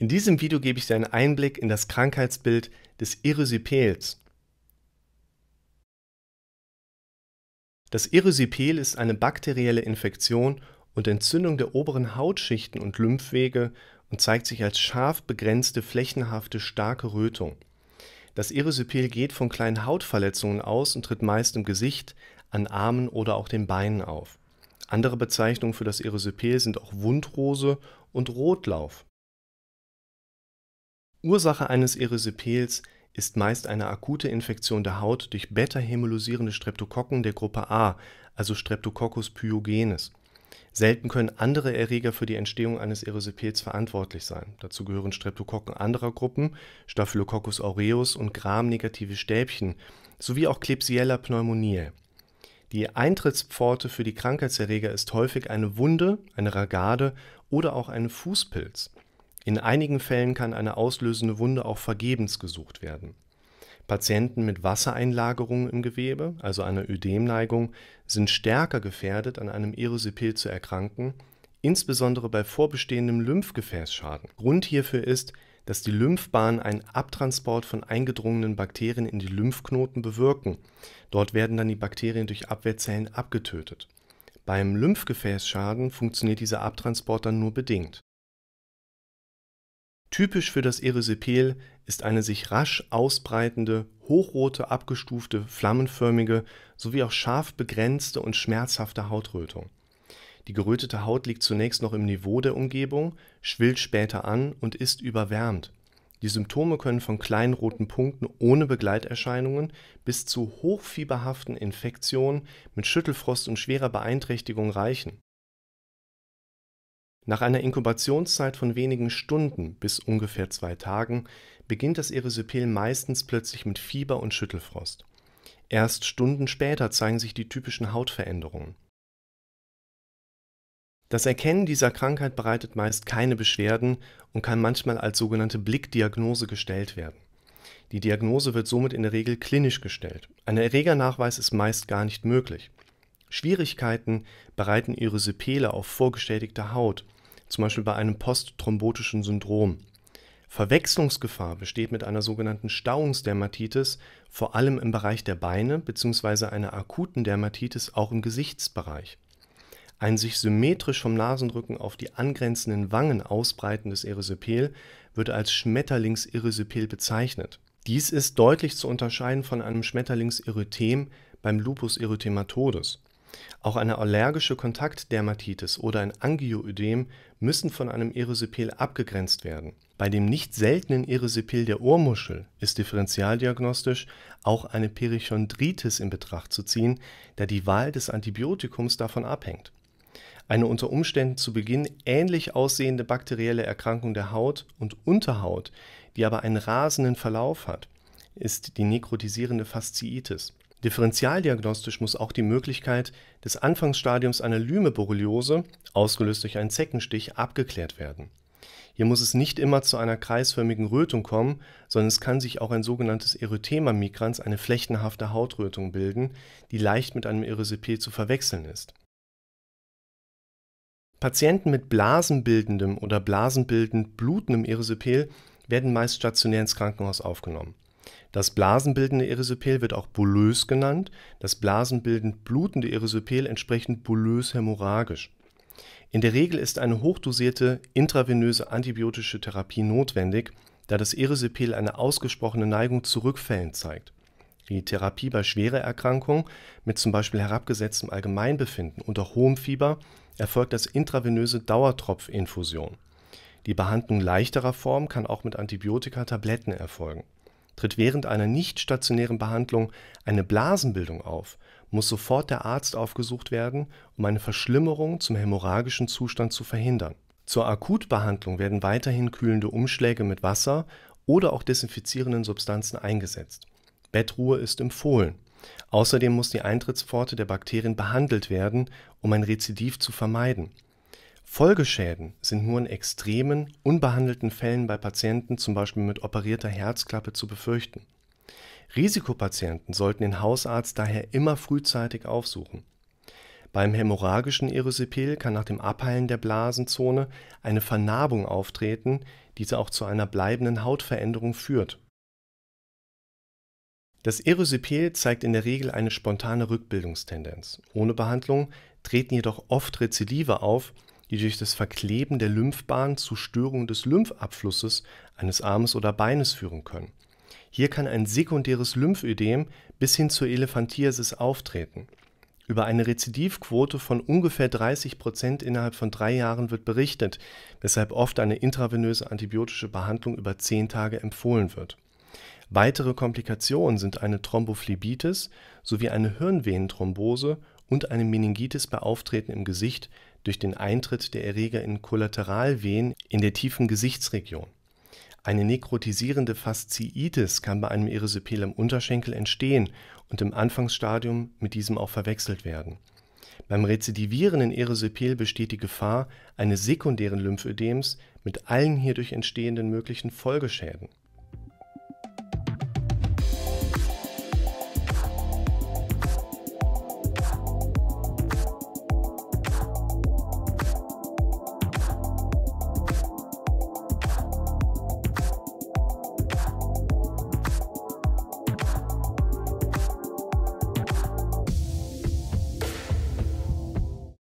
In diesem Video gebe ich dir einen Einblick in das Krankheitsbild des Erysipels. Das Erysipel ist eine bakterielle Infektion und Entzündung der oberen Hautschichten und Lymphwege und zeigt sich als scharf begrenzte, flächenhafte, starke Rötung. Das Erysipel geht von kleinen Hautverletzungen aus und tritt meist im Gesicht, an Armen oder auch den Beinen auf. Andere Bezeichnungen für das Erysipel sind auch Wundrose und Rotlauf. Ursache eines Erysipels ist meist eine akute Infektion der Haut durch beta-hämolysierende Streptokokken der Gruppe A, also Streptococcus pyogenes. Selten können andere Erreger für die Entstehung eines Erysipels verantwortlich sein. Dazu gehören Streptokokken anderer Gruppen, Staphylococcus aureus und gramnegative Stäbchen, sowie auch Klebsiella pneumoniae. Die Eintrittspforte für die Krankheitserreger ist häufig eine Wunde, eine Ragade oder auch ein Fußpilz in einigen Fällen kann eine auslösende Wunde auch vergebens gesucht werden. Patienten mit Wassereinlagerungen im Gewebe, also einer Ödemneigung, sind stärker gefährdet, an einem Erysipel zu erkranken, insbesondere bei vorbestehendem Lymphgefäßschaden. Grund hierfür ist, dass die Lymphbahnen einen Abtransport von eingedrungenen Bakterien in die Lymphknoten bewirken. Dort werden dann die Bakterien durch Abwehrzellen abgetötet. Beim Lymphgefäßschaden funktioniert dieser Abtransport dann nur bedingt. Typisch für das Erysipel ist eine sich rasch ausbreitende, hochrote, abgestufte, flammenförmige sowie auch scharf begrenzte und schmerzhafte Hautrötung. Die gerötete Haut liegt zunächst noch im Niveau der Umgebung, schwillt später an und ist überwärmt. Die Symptome können von kleinen roten Punkten ohne Begleiterscheinungen bis zu hochfieberhaften Infektionen mit Schüttelfrost und schwerer Beeinträchtigung reichen nach einer Inkubationszeit von wenigen Stunden bis ungefähr zwei Tagen beginnt das Erysipel meistens plötzlich mit Fieber und Schüttelfrost. Erst Stunden später zeigen sich die typischen Hautveränderungen. Das Erkennen dieser Krankheit bereitet meist keine Beschwerden und kann manchmal als sogenannte Blickdiagnose gestellt werden. Die Diagnose wird somit in der Regel klinisch gestellt. Ein Erregernachweis ist meist gar nicht möglich. Schwierigkeiten bereiten Erysipele auf vorgeschädigter Haut zum Beispiel bei einem postthrombotischen Syndrom. Verwechslungsgefahr besteht mit einer sogenannten Stauungsdermatitis, vor allem im Bereich der Beine bzw. einer akuten Dermatitis auch im Gesichtsbereich. Ein sich symmetrisch vom Nasenrücken auf die angrenzenden Wangen ausbreitendes Erysipel wird als Schmetterlingserysipel bezeichnet. Dies ist deutlich zu unterscheiden von einem Schmetterlingseröthem beim Lupus erythematodes. Auch eine allergische Kontaktdermatitis oder ein Angioödem müssen von einem Erysipel abgegrenzt werden. Bei dem nicht seltenen Erysipel der Ohrmuschel ist differentialdiagnostisch auch eine Perichondritis in Betracht zu ziehen, da die Wahl des Antibiotikums davon abhängt. Eine unter Umständen zu Beginn ähnlich aussehende bakterielle Erkrankung der Haut und Unterhaut, die aber einen rasenden Verlauf hat, ist die nekrotisierende Fasziitis Differentialdiagnostisch muss auch die Möglichkeit des Anfangsstadiums einer Lyme-Borreliose, ausgelöst durch einen Zeckenstich, abgeklärt werden. Hier muss es nicht immer zu einer kreisförmigen Rötung kommen, sondern es kann sich auch ein sogenanntes Erythema migrans, eine flechtenhafte Hautrötung, bilden, die leicht mit einem Erysipel zu verwechseln ist. Patienten mit blasenbildendem oder blasenbildend blutendem Erysipel werden meist stationär ins Krankenhaus aufgenommen. Das blasenbildende Erysipel wird auch bulös genannt, das blasenbildend blutende Erysipel entsprechend bulös-hämorrhagisch. In der Regel ist eine hochdosierte intravenöse antibiotische Therapie notwendig, da das Erysipel eine ausgesprochene Neigung zu Rückfällen zeigt. Die Therapie bei schwerer Erkrankung mit zum Beispiel herabgesetztem Allgemeinbefinden unter hohem Fieber erfolgt als intravenöse Dauertropfinfusion. Die Behandlung leichterer Formen kann auch mit Antibiotika-Tabletten erfolgen Tritt während einer nicht stationären Behandlung eine Blasenbildung auf, muss sofort der Arzt aufgesucht werden, um eine Verschlimmerung zum hämorrhagischen Zustand zu verhindern. Zur Akutbehandlung werden weiterhin kühlende Umschläge mit Wasser oder auch desinfizierenden Substanzen eingesetzt. Bettruhe ist empfohlen. Außerdem muss die Eintrittspforte der Bakterien behandelt werden, um ein Rezidiv zu vermeiden Folgeschäden sind nur in extremen, unbehandelten Fällen bei Patienten zum Beispiel mit operierter Herzklappe zu befürchten. Risikopatienten sollten den Hausarzt daher immer frühzeitig aufsuchen. Beim hämorrhagischen Erysipel kann nach dem Abheilen der Blasenzone eine Vernarbung auftreten, diese auch zu einer bleibenden Hautveränderung führt. Das Erysipel zeigt in der Regel eine spontane Rückbildungstendenz. Ohne Behandlung treten jedoch oft Rezidive auf die durch das Verkleben der Lymphbahn zu Störungen des Lymphabflusses eines Armes oder Beines führen können. Hier kann ein sekundäres Lymphödem bis hin zur Elefantiasis auftreten. Über eine Rezidivquote von ungefähr 30 Prozent innerhalb von drei Jahren wird berichtet, weshalb oft eine intravenöse antibiotische Behandlung über zehn Tage empfohlen wird. Weitere Komplikationen sind eine Thrombophlebitis sowie eine Hirnvenenthrombose und eine Meningitis bei Auftreten im Gesicht durch den Eintritt der Erreger in Kollateralvenen in der tiefen Gesichtsregion. Eine nekrotisierende Fasziitis kann bei einem Erysipelam im Unterschenkel entstehen und im Anfangsstadium mit diesem auch verwechselt werden. Beim rezidivierenden Erysipel besteht die Gefahr eines sekundären Lymphödems mit allen hierdurch entstehenden möglichen Folgeschäden